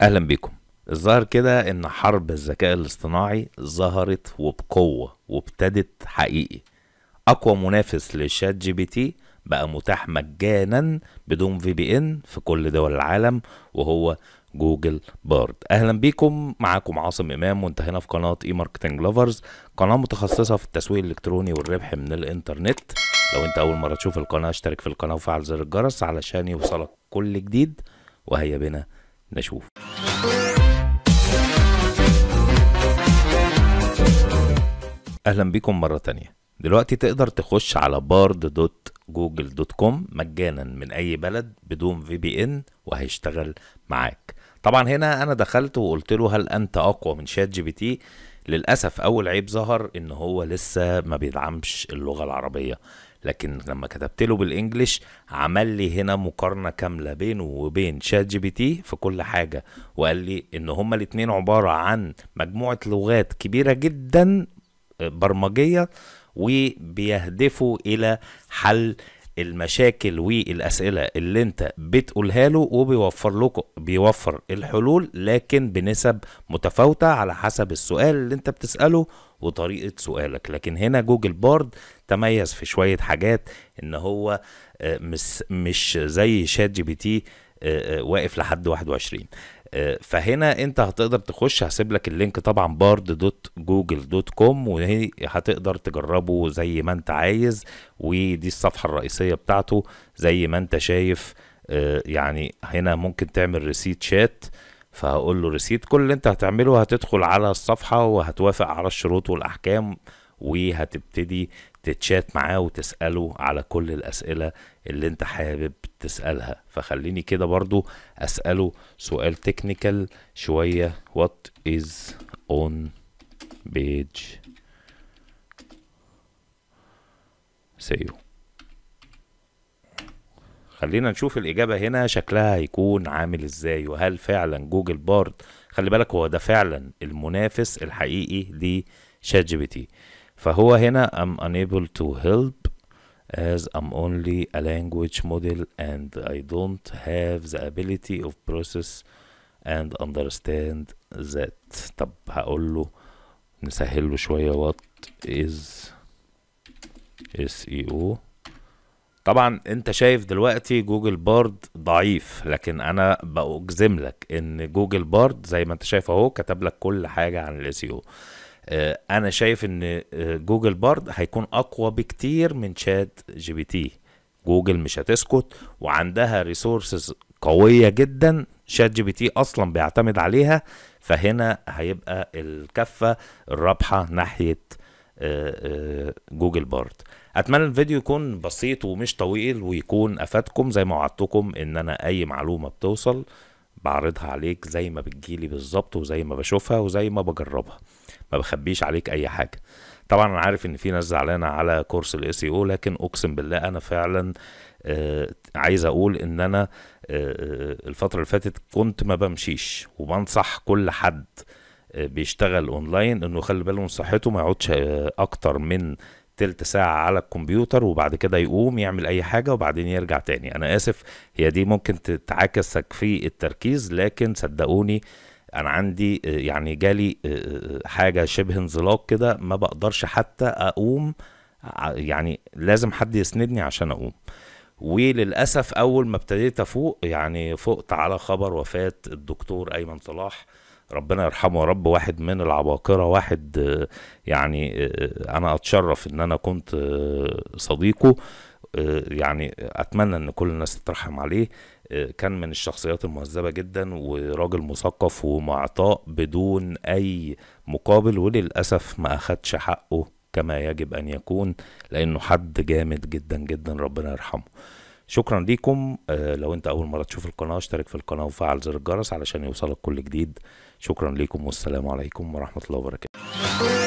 اهلا بيكم الظاهر كده ان حرب الذكاء الاصطناعي ظهرت وبقوة وابتدت حقيقي اقوى منافس لشات جي بي تي بقى متاح مجانا بدون في بي ان في كل دول العالم وهو جوجل بارد اهلا بيكم معاكم عاصم امام وانت هنا في قناه اي ماركتنج لوفرز قناه متخصصه في التسويق الالكتروني والربح من الانترنت لو انت اول مره تشوف القناه اشترك في القناه وفعل زر الجرس علشان يوصلك كل جديد وهيا بنا نشوف اهلا بيكم مره تانية دلوقتي تقدر تخش على بارد دوت جوجل دوت كوم مجانا من اي بلد بدون في بي ان وهيشتغل معاك طبعا هنا انا دخلت وقلت له هل انت اقوى من شات جي بي تي للاسف اول عيب ظهر ان هو لسه ما بيدعمش اللغه العربيه لكن لما كتبت له بالانجلش عمل لي هنا مقارنه كامله بينه وبين شات جي بي تي في كل حاجه وقال لي ان هما الاثنين عباره عن مجموعه لغات كبيره جدا آه، برمجيه وبيهدفوا الى حل المشاكل والاسئله اللي انت بتقولها له وبيوفر لكم بيوفر الحلول لكن بنسب متفاوته على حسب السؤال اللي انت بتساله وطريقه سؤالك لكن هنا جوجل بارد تميز في شويه حاجات ان هو آه، مش زي شات جي بي تي آه، آه، واقف لحد 21 فهنا انت هتقدر تخش هسيب لك اللينك طبعا بارد دوت جوجل دوت كوم وهي هتقدر تجربه زي ما انت عايز ودي الصفحه الرئيسيه بتاعته زي ما انت شايف آه، يعني هنا ممكن تعمل ريسيت شات فهقول له ريسيت كل اللي انت هتعمله هتدخل على الصفحه وهتوافق على الشروط والاحكام وهتبتدي تتشات معاه وتسأله على كل الأسئلة اللي انت حابب تسألها فخليني كده برضو أسأله سؤال تكنيكال شوية what is on page سيو خلينا نشوف الإجابة هنا شكلها هيكون عامل إزاي وهل فعلا جوجل بارد خلي بالك هو ده فعلا المنافس الحقيقي لشات جي بي تي فهو هنا I'm unable to help as I'm only a language model and I don't have the ability of process and understand that طب هقول له نسهل له شوية what is SEO طبعا انت شايف دلوقتي جوجل بارد ضعيف لكن انا بأجزم لك ان جوجل بارد زي ما انت شايف اهو كتب لك كل حاجة عن الاس SEO آه، انا شايف ان آه، جوجل بارد هيكون اقوى بكتير من شات جي بي تي جوجل مش هتسكت وعندها ريسورسز قويه جدا شات جي بي تي اصلا بيعتمد عليها فهنا هيبقى الكفه الرابحه ناحيه آه، جوجل بارد اتمنى الفيديو يكون بسيط ومش طويل ويكون افادكم زي ما وعدتكم ان انا اي معلومه بتوصل بعرضها عليك زي ما بتجيلي بالظبط وزي ما بشوفها وزي ما بجربها ما بخبيش عليك اي حاجه طبعا انا عارف ان في ناس زعلانه على كورس الـ او e لكن اقسم بالله انا فعلا آه، عايز اقول ان انا آه، آه، الفتره اللي فاتت كنت ما بمشيش وبنصح كل حد بيشتغل اونلاين انه يخلي باله من صحته ما يقعدش اكتر من تلت ساعة على الكمبيوتر وبعد كده يقوم يعمل أي حاجة وبعدين يرجع تاني أنا آسف هي دي ممكن تتعاكس في التركيز لكن صدقوني أنا عندي آه، يعني جالي آه، آه، حاجة شبه انزلاق كده ما بقدرش حتى أقوم يعني لازم حد يسندني عشان أقوم وللأسف أول ما ابتديت أفوق يعني فقت على خبر وفاة الدكتور أيمن صلاح ربنا يرحمه يا رب واحد من العباقرة واحد آه، يعني آه، آه، أنا أتشرف إن أنا كنت صديقه يعني أتمنى إن كل الناس تترحم عليه كان من الشخصيات المهذبة جدا وراجل مثقف ومعطاء بدون أي مقابل وللأسف ما أخدش حقه كما يجب أن يكون لأنه حد جامد جدا جدا ربنا يرحمه شكرا ليكم آه، لو انت اول مره تشوف القناه اشترك في القناه وفعل زر الجرس علشان يوصلك كل جديد شكرا ليكم والسلام عليكم ورحمه الله وبركاته